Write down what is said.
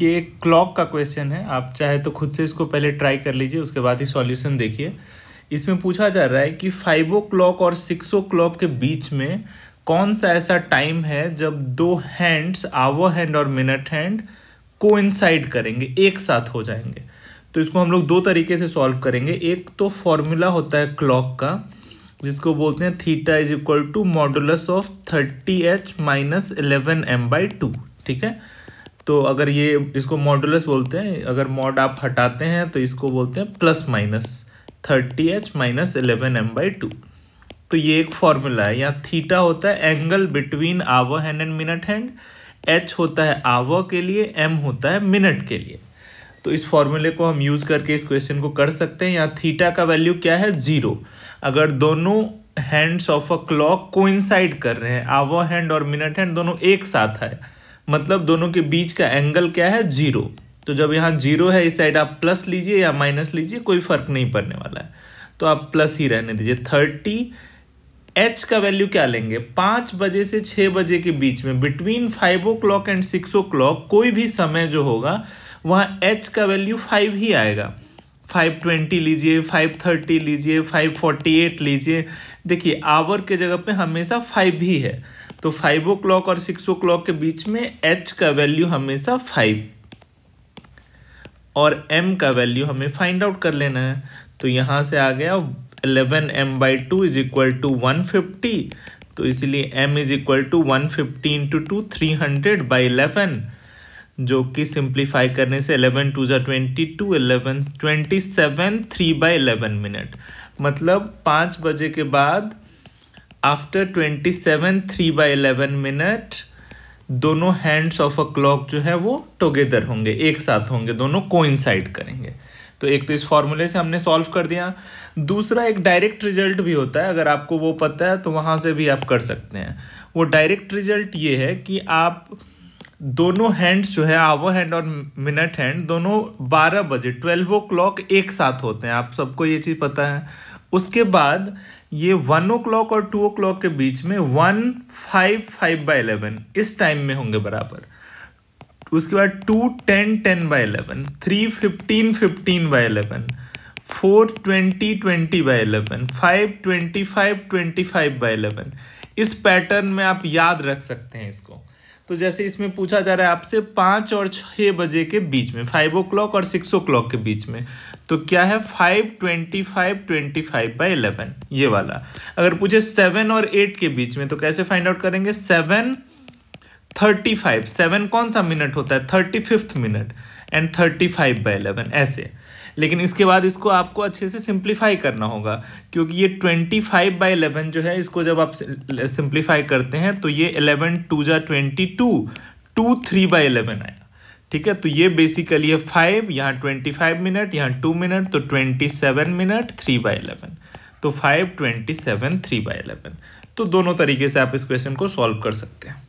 ये एक क्लॉक का क्वेश्चन है आप चाहे तो खुद से इसको पहले ट्राई कर लीजिए उसके बाद ही सॉल्यूशन देखिए इसमें पूछा जा रहा है कि फाइव ओ क्लॉक और सिक्स ओ क्लॉक के बीच में कौन सा ऐसा टाइम है जब दो हैंड्स आवर हैंड और मिनट हैंड को करेंगे एक साथ हो जाएंगे तो इसको हम लोग दो तरीके से सॉल्व करेंगे एक तो फॉर्मूला होता है क्लॉक का जिसको बोलते हैं theta is equal to modulus of thirty H minus eleven M by two ठीक है तो अगर ये इसको मॉडुलस बोलते हैं अगर मॉड आप हटाते हैं तो इसको बोलते हैं plus minus thirty H minus eleven M by two तो ये एक फॉर्मूला है यहाँ थीटा होता है angle between hour hand and minute hand H होता है आवर के लिए एम होता है मिनट के लिए तो इस फॉर्मूले को हम यूज़ करके इस क्वेश्चन को कर सकते हैं यहाँ थीटा का वैल्यू क्या है ज़ीरो अगर दोनों hands of a clock coincide कर रहे हैं आवर हैंड और मिनट हैंड दोनों एक साथ है मतलब दोनों के बीच का एंगल क्या है जीरो तो जब यहाँ जीरो है इस साइड आप प्लस लीजिए या माइनस लीजिए कोई फर्क नहीं पड़ने वाला है तो आप प्लस ही रहने दीजिए थर्टी एच का वैल्यू क्या लेंगे पाँच बजे से छः बजे के बीच में between five o'clock and six o'clock कोई भी समय जो होगा वहाँ एच का वैल्यू फाइव ही आएगा फाइव ट्वेंटी लीजिए फाइव थर्टी लीजिए फाइव फोर्टी एट लीजिए देखिए आवर के जगह पे हमेशा फाइव ही है तो फाइव ओ क्लॉक और सिक्स ओ क्लॉक के बीच में एच का वैल्यू हमेशा फाइव और एम का वैल्यू हमें फाइंड आउट कर लेना है तो यहां से आ गया eleven M by two is equal to one fifty तो इसलिए M is equal to one fifty into two three hundred by eleven जो कि सिंप्लीफाई करने से इलेवन टू जो twenty two eleven twenty seven three by eleven minute मतलब पाँच बजे के बाद after twenty seven three by eleven minute दोनों हैंड्स ऑफ अ क्लॉक जो है वो टुगेदर होंगे एक साथ होंगे दोनों को करेंगे तो एक तो इस फॉर्मूले से हमने सॉल्व कर दिया दूसरा एक डायरेक्ट रिजल्ट भी होता है अगर आपको वो पता है तो वहाँ से भी आप कर सकते हैं वो डायरेक्ट रिजल्ट ये है कि आप दोनों हैंड्स जो है आवर हैंड और मिनट हैंड दोनों बारह बजे ट्वेल्व ओ क्लॉक एक साथ होते हैं आप सबको ये चीज़ पता है उसके बाद ये वन ओ क्लॉक और टू ओ क्लॉक के बीच में one five five by eleven इस टाइम में होंगे बराबर उसके बाद two ten ten by eleven three fifteen fifteen by eleven four twenty twenty by eleven five twenty five twenty five by eleven इस पैटर्न में आप याद रख सकते हैं इसको तो जैसे इसमें पूछा जा रहा है आपसे पाँच और छः बजे के बीच में फाइव ओ क्लॉक और सिक्स ओ क्लॉक के बीच में तो क्या है five twenty five twenty five by eleven ये वाला अगर पूछे सेवन और एट के बीच में तो कैसे फाइंड आउट करेंगे सेवन थर्टी फाइव सेवन कौन सा मिनट होता है thirty fifth minute and thirty five by eleven ऐसे लेकिन इसके बाद इसको आपको अच्छे से सिंप्लीफाई करना होगा क्योंकि ये ट्वेंटी फाइव बाई एलेवन जो है इसको जब आप सिंप्लीफाई करते हैं तो ये एलेवन टू जा twenty two two three by eleven आया ठीक है तो ये बेसिकली है फाइव यहाँ ट्वेंटी फाइव मिनट यहाँ टू मिनट तो twenty seven minute three by eleven तो five twenty seven three by eleven तो दोनों तरीके से आप इस क्वेश्चन को सॉल्व कर सकते हैं